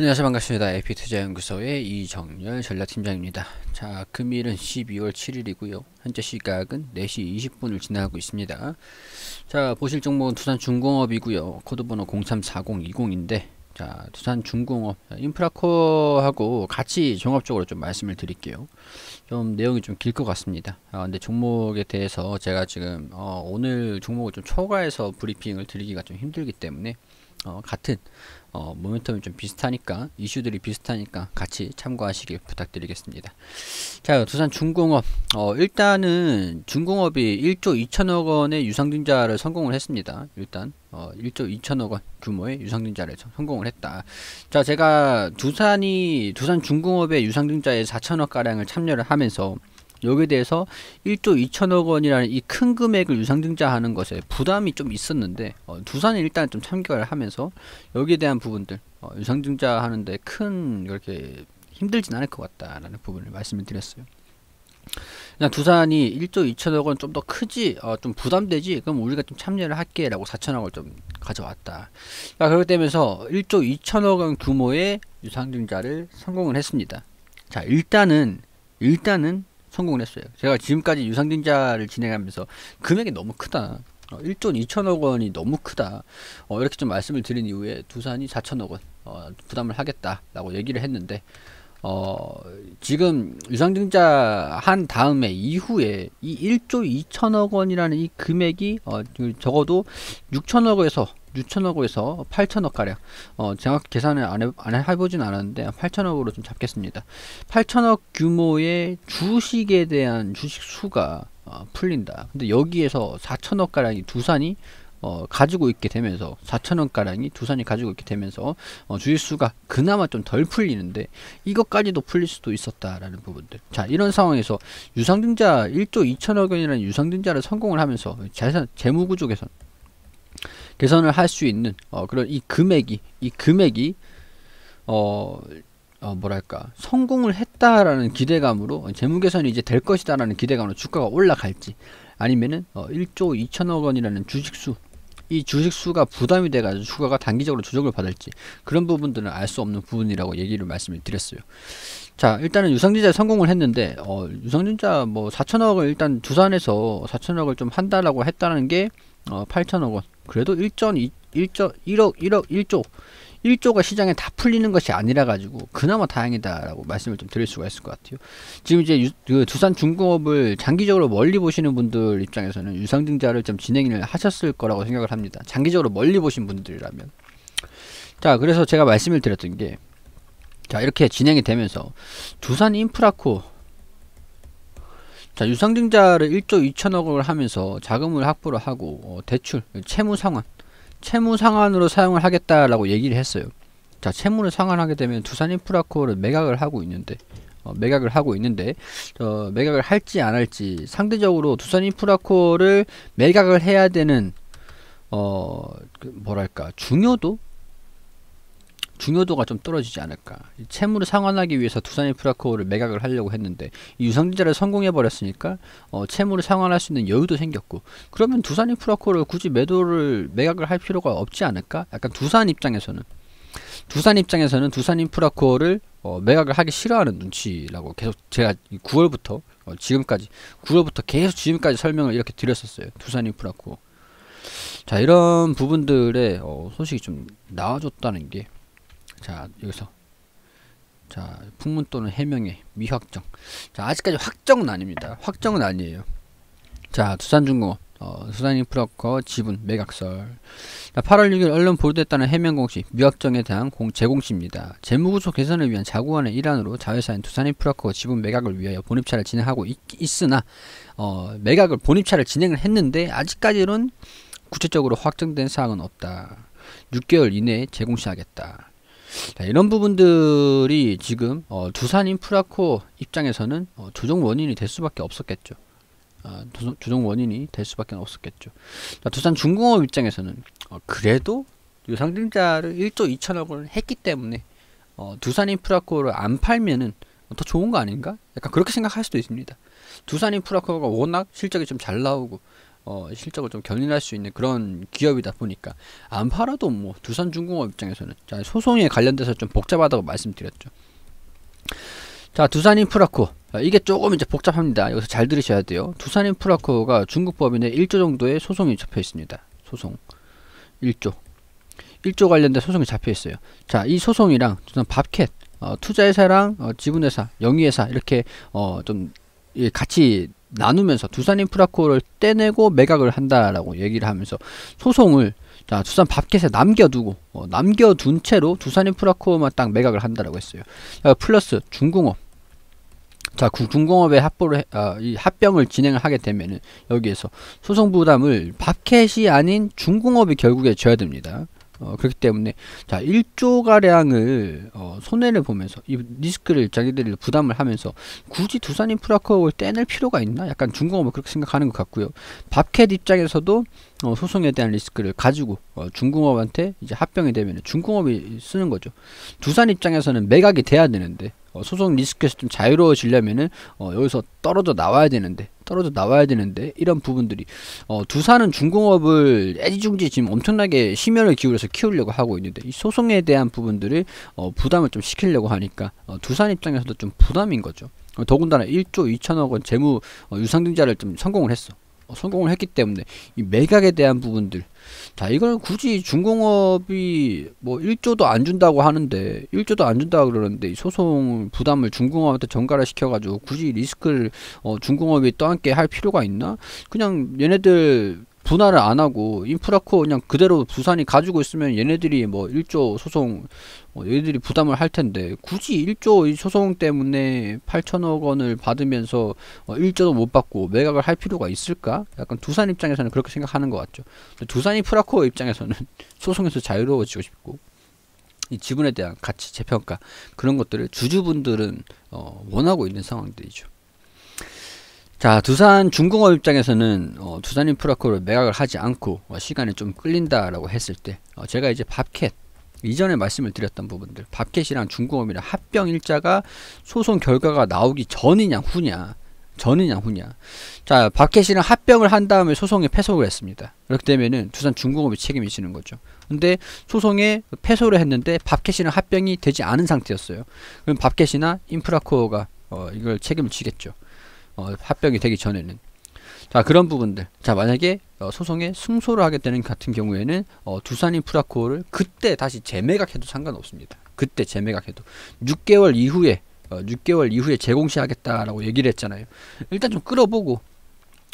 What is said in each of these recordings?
안녕하세요 반갑습니다 에피투자연구소의 이정열 전략팀장입니다 자 금일은 12월 7일이고요 현재 시각은 4시 20분을 지나고 있습니다 자 보실 종목은 두산중공업이고요 코드번호 034020인데 자 두산중공업 인프라코하고 같이 종합적으로 좀 말씀을 드릴게요 좀 내용이 좀 길 것 같습니다 아, 근데 종목에 대해서 제가 지금 어, 오늘 종목을 좀 초과해서 브리핑을 드리기가 좀 힘들기 때문에 어, 같은 어, 모멘텀이 좀 비슷하니까 이슈들이 비슷하니까 같이 참고하시길 부탁드리겠습니다. 자 두산 중공업 어, 일단은 중공업이 1조 2천억 원의 유상증자를 성공을 했습니다. 일단 어, 1조 2천억 원 규모의 유상증자를 성공을 했다. 자 제가 두산이 두산 중공업의 유상증자에 4천억 가량을 참여를 하면서 여기에 대해서 1조 2천억 원이라는 이 큰 금액을 유상증자하는 것에 부담이 좀 있었는데 어, 두산이 일단 좀 참견을 하면서 여기에 대한 부분들 어, 유상증자하는데 큰이렇게 힘들진 않을 것 같다라는 부분을 말씀을 드렸어요. 그냥 두산이 1조 2천억 원 좀 더 크지 어, 좀 부담되지 그럼 우리가 좀 참여를 할게라고 4천억을 좀 가져왔다. 자, 그렇게 되면서 1조 2천억 원 규모의 유상증자를 성공을 했습니다. 자 일단은 일단은 성공을 했어요. 제가 지금까지 유상증자를 진행하면서 금액이 너무 크다. 어, 1조 2천억 원이 너무 크다. 어, 이렇게 좀 말씀을 드린 이후에 두산이 4천억 원 어, 부담을 하겠다라고 얘기를 했는데 어, 지금 유상증자 한 다음에 이후에 이 1조 2천억 원이라는 이 금액이 어, 적어도 6천억에서 6천억에서 8천억 가량 어, 정확히 계산을 안, 해, 보진 않았는데 8천억으로 좀 잡겠습니다 8천억 규모의 주식에 대한 주식 수가 어, 풀린다 근데 여기에서 4천억 가량이 두산이 어, 가지고 있게 되면서 4천억 가량이 두산이 가지고 있게 되면서 어, 주식수가 그나마 좀 덜 풀리는데 이것까지도 풀릴 수도 있었다라는 부분들 자 이런 상황에서 유상증자 1조 2천억 원이라는 유상증자를 성공을 하면서 재산 재무구조 개선 개선을할수 있는 어, 그런 이 금액이 이 금액이 어, 어 뭐랄까 성공을 했다라는 기대감으로 어, 재무 개선이 이제 될 것이다라는 기대감으로 주가가 올라갈지 아니면은 어, 1조 2천억 원이라는 주식수 이 주식수가 부담이 돼가지고 주가가 단기적으로 조정을 받을지 그런 부분들은 알 수 없는 부분이라고 얘기를 말씀을 드렸어요. 자 일단은 유상증자에 성공을 했는데 어, 유상증자 뭐 4천억을 일단 두산에서 4천억을 좀 한다라고 했다는 게 어, 8천억 원 그래도 1.2 1조, 1억, 1억, 1조 1조가 시장에 다 풀리는 것이 아니라 가지고 그나마 다행이다라고 말씀을 좀 드릴 수가 있을 것 같아요. 지금 이제 유, 그 두산 중공업을 장기적으로 멀리 보시는 분들 입장에서는 유상증자를 좀 진행을 하셨을 거라고 생각을 합니다. 장기적으로 멀리 보신 분들이라면 자 그래서 제가 말씀을 드렸던 게 자 이렇게 진행이 되면서 두산 인프라코 자, 유상증자를 1조 2천억을 하면서 자금을 확보를 하고 어, 대출, 채무 상환, 채무 상환으로 사용을 하겠다라고 얘기를 했어요. 자, 채무를 상환하게 되면 두산 인프라코어를 매각을 하고 있는데 어, 매각을 하고 있는데 어, 매각을 할지 안 할지 상대적으로 두산 인프라코어를 매각을 해야 되는 어, 그 뭐랄까 중요도 중요도가 좀 떨어지지 않을까. 채무를 상환하기 위해서 두산이 프라코를 매각을 하려고 했는데 유상증자를 성공해 버렸으니까 어, 채무를 상환할 수 있는 여유도 생겼고 그러면 두산이 프라코를 굳이 매도를 매각을 할 필요가 없지 않을까? 약간 두산 입장에서는 두산 입장에서는 두산 인프라코어를 어, 매각을 하기 싫어하는 눈치라고 계속 제가 9월부터 어, 지금까지 9월부터 계속 지금까지 설명을 이렇게 드렸었어요. 두산 인프라코어. 자 이런 부분들의 어, 소식이 좀 나와줬다는 게자 여기서 자 풍문 또는 해명의 미확정 자 아직까지 확정은 아닙니다 확정은 아니에요 자 두산중공업 어, 수산인프라커 지분 매각설 자, 8월 6일 언론 보도됐다는 해명공시 미확정에 대한 공, 제공시입니다. 재무구조 개선을 위한 자구안의 일환으로 자회사인 두산인프라커 지분 매각을 위하여 본입찰을 진행하고 있, 으나 어, 매각을 본입찰을 진행을 했는데 아직까지는 구체적으로 확정된 사항은 없다. 6개월 이내에 제공시하겠다. 자, 이런 부분들이 지금 어, 두산 인프라코 입장에서는 어, 조정 원인이 될 수밖에 없었겠죠. 아, 조, 조정 원인이 될 수밖에 없었겠죠. 자, 두산 중공업 입장에서는 어, 그래도 유상증자를 1조 2천억 원 했기 때문에 어, 두산 인프라코를 안 팔면은 더 좋은 거 아닌가? 약간 그렇게 생각할 수도 있습니다. 두산 인프라코가 워낙 실적이 좀 잘 나오고 어, 실적을 좀 견인할 수 있는 그런 기업이다 보니까 안 팔아도 뭐 두산중공업 입장에서는 자, 소송에 관련돼서 좀 복잡하다고 말씀드렸죠. 자 두산인프라코 아, 이게 조금 이제 복잡합니다. 여기서 잘 들으셔야 돼요. 두산인프라코가 중국 법인에 1조 정도의 소송이 잡혀 있습니다. 소송 1조 1조 관련된 소송이 잡혀 있어요. 자 이 소송이랑 두산 밥캣 어, 투자회사랑 어, 지분회사, 영위회사 이렇게 어, 좀 예, 같이 나누면서 두산 인프라코를 떼내고 매각을 한다라고 얘기를 하면서 소송을 자, 두산 밥켓에 남겨두고 어, 남겨둔 채로 두산 인프라코만딱 매각을 한다라고 했어요. 플러스 중공업 자, 중공업의 합보를 아, 이 합병을 진행을 하게 되면은 여기에서 소송 부담을 밥켓이 아닌 중공업이 결국에 져야 됩니다. 어, 그렇기 때문에 자 1조 가량을 어, 손해를 보면서 이 리스크를 자기들이 부담을 하면서 굳이 두산 인프라코어를 떼낼 필요가 있나? 약간 중공업을 그렇게 생각하는 것 같고요. 밥캣 입장에서도 어, 소송에 대한 리스크를 가지고 어, 중공업한테 이제 합병이 되면 중공업이 쓰는 거죠. 두산 입장에서는 매각이 돼야 되는데 어, 소송 리스크에서 좀 자유로워지려면은 어, 여기서 떨어져 나와야 되는데 떨어져 나와야 되는데 이런 부분들이 어, 두산은 중공업을 애지중지 지금 엄청나게 심혈을 기울여서 키우려고 하고 있는데 이 소송에 대한 부분들을 어, 부담을 좀 시키려고 하니까 어, 두산 입장에서도 좀 부담인 거죠. 어, 더군다나 1조 2천억 원 재무 어, 유상증자를 좀 성공을 했어. 어, 성공을 했기 때문에 이 매각에 대한 부분들 자, 이거는 굳이 중공업이 뭐1조도안 준다고 하는데 1조도안 준다 고 그러는데 소송 부담을 중공업한테 전가를 시켜 가지고 굳이 리스크를 어, 중공업이 떠안게 할 필요가 있나? 그냥 얘네들 분할을 안 하고 인프라코 그냥 그대로 부산이 가지고 있으면 얘네들이 뭐 1조 소송 뭐 얘네들이 부담을 할 텐데 굳이 1조 소송 때문에 8천억 원을 받으면서 1조도 어, 못 받고 매각을 할 필요가 있을까? 약간 두산 입장에서는 그렇게 생각하는 것 같죠. 두산이 프라코 입장에서는 소송에서 자유로워지고 싶고 이 지분에 대한 가치 재평가 그런 것들을 주주분들은 어, 원하고 있는 상황들이죠. 자 두산 중공업 입장에서는 어, 두산 인프라코를 매각을 하지 않고 어, 시간이 좀 끌린다라고 했을 때 어, 제가 이제 밥캣 이전에 말씀을 드렸던 부분들 밥캣이랑 중공업이랑 합병 일자가 소송 결과가 나오기 전이냐 후냐 전이냐 후냐 자 밥캣이랑 합병을 한 다음에 소송에 패소를 했습니다 그렇게 되면은 두산 중공업이 책임이 지는 거죠 근데 소송에 패소를 했는데 밥캣이랑 합병이 되지 않은 상태였어요 그럼 밥캣이나 인프라코어가 어, 이걸 책임을 지겠죠 어, 합병이 되기 전에는 자 그런 부분들 자 만약에 어, 소송에 승소를 하게 되는 같은 경우에는 어, 두산인 프라코를 그때 다시 재매각해도 상관없습니다 그때 재매각해도 6개월 이후에 어, 6개월 이후에 재공시하겠다라고 얘기를 했잖아요 일단 좀 끌어보고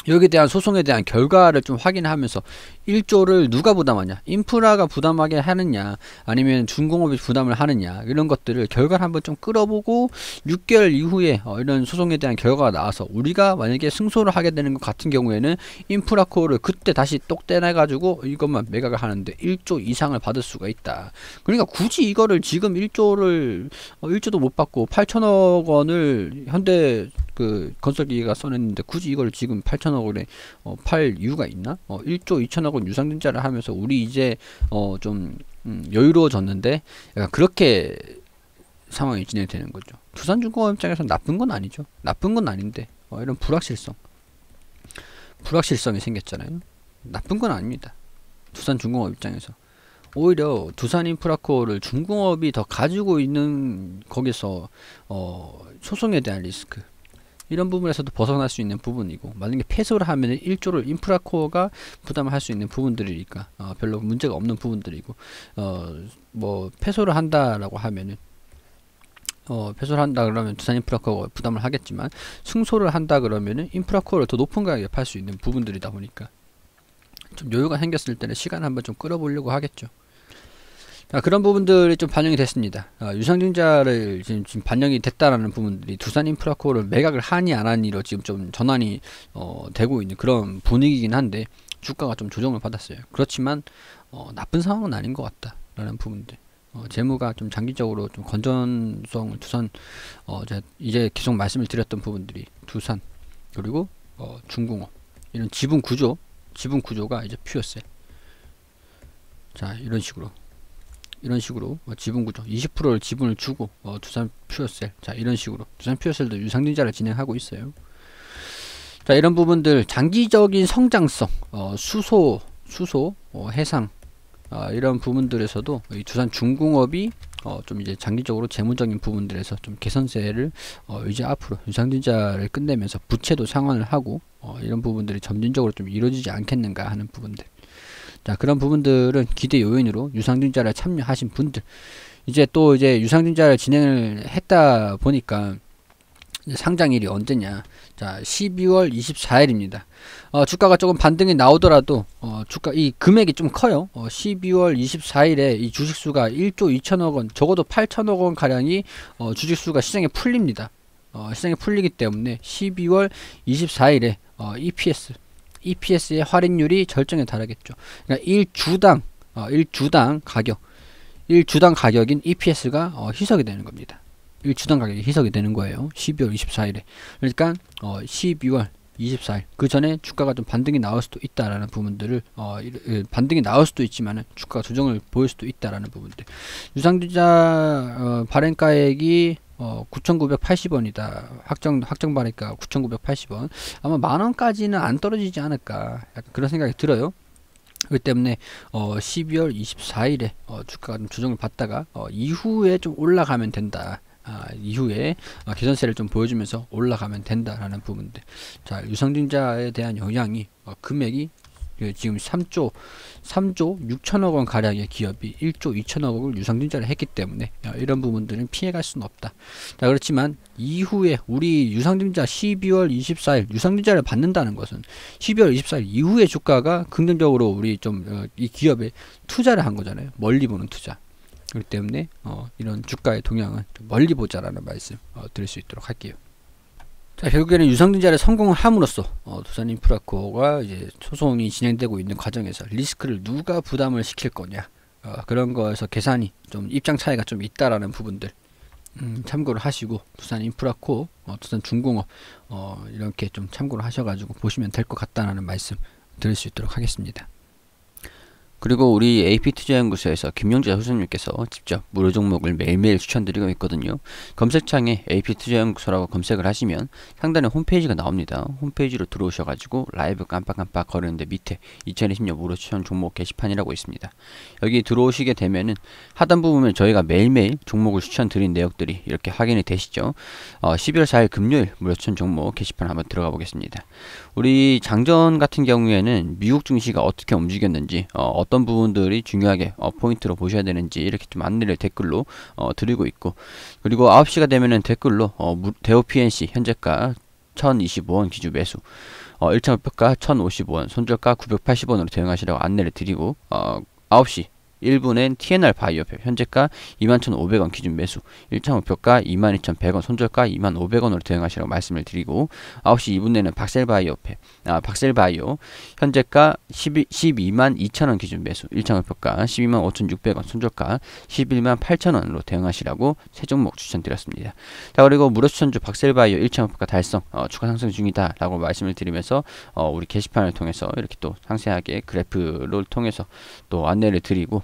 여기에 대한 소송에 대한 결과를 좀 확인하면서 1조를 누가 부담하냐 인프라가 부담하게 하느냐 아니면 중공업이 부담을 하느냐 이런 것들을 결과를 한번 좀 끌어보고 6개월 이후에 어, 이런 소송에 대한 결과가 나와서 우리가 만약에 승소를 하게 되는 것 같은 경우에는 인프라코어를 그때 다시 똑떼내 가지고 이것만 매각을 하는데 1조 이상을 받을 수가 있다 그러니까 굳이 이거를 지금 1조를 어, 1조도 못 받고 8천억 원을 현대 그 건설기계가 써냈는데 굳이 이걸 지금 8천억 원에 어, 팔 이유가 있나? 어, 1조 2천억 원 유상증자를 하면서 우리 이제 어, 좀 음, 여유로워졌는데 약간 그렇게 상황이 진행되는 거죠. 두산중공업 입장에서는 나쁜 건 아니죠. 나쁜 건 아닌데 어, 이런 불확실성, 불확실성이 생겼잖아요. 나쁜 건 아닙니다. 두산중공업 입장에서 오히려 두산인프라코를 중공업이 더 가지고 있는 거기서 어, 소송에 대한 리스크 이런 부분에서도 벗어날 수 있는 부분이고 만약에 폐소를 하면 1조를 인프라 코어가 부담할 수 있는 부분들이니까 어, 별로 문제가 없는 부분들이고 어, 뭐 폐소를 한다라고 하면은 어, 폐소를 한다 그러면 두산 인프라코어 부담을 하겠지만 승소를 한다 그러면은 인프라코어를 더 높은 가격에 팔 수 있는 부분들이다 보니까 좀 여유가 생겼을 때는 시간 한번 좀 끌어보려고 하겠죠. 자, 그런 부분들이 좀 반영이 됐습니다. 어, 유상증자를 지금, 지금, 반영이 됐다라는 부분들이 두산 인프라코를 매각을 하니 안 하니로 지금 좀 전환이 어, 되고 있는 그런 분위기긴 한데 주가가 좀 조정을 받았어요. 그렇지만 어, 나쁜 상황은 아닌 것 같다라는 부분들. 어, 재무가 좀 장기적으로 좀 건전성 두산 어, 이제 계속 말씀을 드렸던 부분들이 두산 그리고 어, 중공업 이런 지분 구조 지분 구조가 이제 퓨어셀 자 이런 식으로 이런 식으로 뭐 지분 구조 20%를 지분을 주고 어, 두산 퓨어셀 자 이런 식으로 두산 퓨어셀도 유상증자를 진행하고 있어요. 자 이런 부분들 장기적인 성장성 어, 수소 수소 어, 해상 어, 이런 부분들에서도 이 두산 중공업이 어, 좀 이제 장기적으로 재무적인 부분들에서 좀 개선세를 어, 이제 앞으로 유상증자를 끝내면서 부채도 상환을 하고 어, 이런 부분들이 점진적으로 좀 이루어지지 않겠는가 하는 부분들. 자 그런 부분들은 기대 요인으로 유상증자를 참여하신 분들 이제 또 이제 유상증자를 진행을 했다 보니까 상장일이 언제냐 자 12월 24일입니다 어, 주가가 조금 반등이 나오더라도 어, 주가 이 금액이 좀 커요 어, 12월 24일에 이 주식수가 1조 2천억원 적어도 8천억원 가량이 어, 주식수가 시장에 풀립니다 어, 시장에 풀리기 때문에 12월 24일에 어, EPS EPS의 할인율이 절정에 달하겠죠. 그러니까 1주당 어, 1주당 가격 1주당 가격인 EPS가 어, 희석이 되는 겁니다. 1주당 가격이 희석이 되는 거예요. 12월 24일에. 그러니까 어, 12월 24일 그 전에 주가가 좀 반등이 나올 수도 있다라는 부분들을 어, 반등이 나올 수도 있지만 주가 조정을 보일 수도 있다라는 부분들 유상증자 어, 발행가액이 어, 9,980원이다. 확정, 확정 발행가 9,980원. 아마 만 원까지는 안 떨어지지 않을까. 약간 그런 생각이 들어요. 그렇기 때문에 어 12월 24일에 어 주가가 좀 조정을 받다가 어 이후에 좀 올라가면 된다. 아, 이후에 어, 개선세를 좀 보여주면서 올라가면 된다라는 부분인데 자 유상증자에 대한 영향이 어, 금액이 예, 지금 3조 3조 6천억 원 가량의 기업이 1조 2천억 원을 유상증자를 했기 때문에 이런 부분들은 피해갈 수는 없다. 자 그렇지만 이후에 우리 유상증자 12월 24일 유상증자를 받는다는 것은 12월 24일 이후에 주가가 긍정적으로 우리 좀이 어, 기업에 투자를 한 거잖아요. 멀리 보는 투자. 그렇기 때문에 어, 이런 주가의 동향은 멀리 보자라는 말씀 어, 드릴 수 있도록 할게요. 자, 결국에는 유상증자를 성공을 함으로써 어, 두산 인프라코가 이제 소송이 진행되고 있는 과정에서 리스크를 누가 부담을 시킬 거냐 어, 그런 거에서 계산이 좀 입장 차이가 좀 있다라는 부분들 음, 참고를 하시고 두산 인프라코어, 어, 두산 중공업 어, 이렇게 좀 참고를 하셔가지고 보시면 될 것 같다라는 말씀 드릴 수 있도록 하겠습니다. 그리고 우리 AP투자연구소에서 김용재 교수님께서 직접 무료 종목을 매일매일 추천드리고 있거든요. 검색창에 AP투자연구소라고 검색을 하시면 상단에 홈페이지가 나옵니다. 홈페이지로 들어오셔가지고 라이브 깜빡깜빡 거리는데 밑에 2020년 무료 추천 종목 게시판이라고 있습니다. 여기 들어오시게 되면은 하단부 분에 저희가 매일매일 종목을 추천드린 내역들이 이렇게 확인이 되시죠. 어, 12월 4일 금요일 무료 추천 종목 게시판 한번 들어가 보겠습니다. 우리 장전 같은 경우에는 미국 증시가 어떻게 움직였는지 어, 어떤 부분들이 중요하게 어, 포인트로 보셔야 되는지 이렇게 좀 안내를 댓글로 어, 드리고 있고 그리고 9시가 되면은 댓글로 어, 대우 PNC 현재가 1025원 기준 매수 어, 1차 목표가 1055원 손절가 980원으로 대응하시라고 안내를 드리고 어, 9시 1분엔 TNR 바이오표 현재가 21,500원 기준 매수 1차 목표가 22,100원 손절가 2만500원으로 대응하시라고 말씀을 드리고 9시 2분 에는 박셀바이오표 아 박셀바이오 현재가 12, 2만 2천원 기준 매수 1차 목표가 12만 5,600원 손절가 11만 8천원으로 대응하시라고 세 종목 추천드렸습니다 자 그리고 무료 추천주 박셀바이오 1차 목표가 달성 어, 추가 상승 중이다 라고 말씀을 드리면서 어, 우리 게시판을 통해서 이렇게 또 상세하게 그래프를 통해서 또 안내를 드리고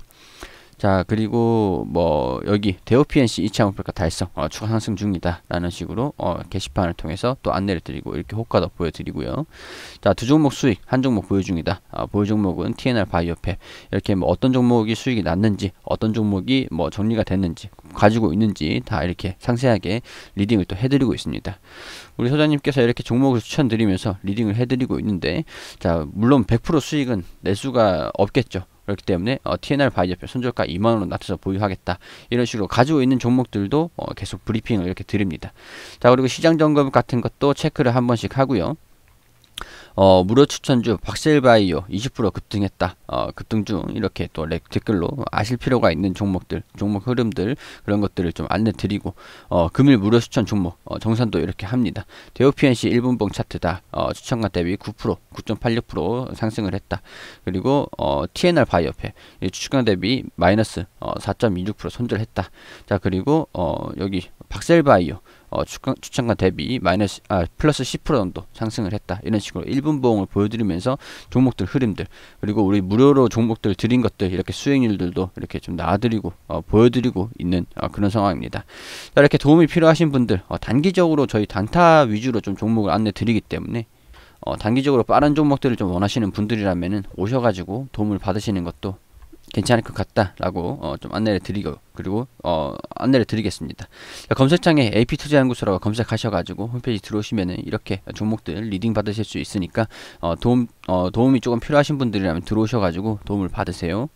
자 그리고 뭐 여기 대우 PNC 2차 목표가 달성 어, 추가 상승 중이다 라는 식으로 어, 게시판을 통해서 또 안내를 드리고 이렇게 효과도 보여드리고요 자 두 종목 수익 한 종목 보유 중이다 어, 보유 종목은 TNR 바이오팹 이렇게 뭐 어떤 종목이 수익이 났는지 어떤 종목이 뭐 정리가 됐는지 가지고 있는지 다 이렇게 상세하게 리딩을 또 해드리고 있습니다 우리 소장님께서 이렇게 종목을 추천드리면서 리딩을 해드리고 있는데 자 물론 100% 수익은 낼수가 없겠죠 그렇기 때문에 어, TNR 바이저표 손절가 2만원으로 낮춰서 보유하겠다 이런 식으로 가지고 있는 종목들도 어, 계속 브리핑을 이렇게 드립니다 자 그리고 시장 점검 같은 것도 체크를 한 번씩 하고요 어, 무료 추천주 박셀바이오 20% 급등했다. 어, 급등 중 이렇게 또 댓글로 아실 필요가 있는 종목들, 종목 흐름들 그런 것들을 좀 안내 드리고 어, 금일 무료 추천 종목 어, 정산도 이렇게 합니다. 대우PNC 1분봉 차트다. 어, 추천가 대비 9% 9.86% 상승을 했다. 그리고 어, TNR 바이오페 추천가 대비 마이너스 어, 4.26% 손절했다. 자 그리고 어, 여기 박셀바이오 어, 추천가 대비 마이너스 아, 플러스 10% 정도 상승을 했다 이런 식으로 1분 보험을 보여드리면서 종목들 흐름들 그리고 우리 무료로 종목들 드린 것들 이렇게 수익률들도 이렇게 좀 나와드리고 어, 보여드리고 있는 어, 그런 상황입니다 자, 이렇게 도움이 필요하신 분들 어, 단기적으로 저희 단타 위주로 좀 종목을 안내 드리기 때문에 어, 단기적으로 빠른 종목들을 좀 원하시는 분들이라면 오셔가지고 도움을 받으시는 것도 괜찮을 것 같다라고 어, 좀 안내를 드리고 그리고 어, 안내를 드리겠습니다. 검색창에 AP 투자연구소라고 검색하셔가지고 홈페이지 들어오시면은 이렇게 종목들 리딩 받으실 수 있으니까 어, 도움 어, 도움이 조금 필요하신 분들이라면 들어오셔가지고 도움을 받으세요.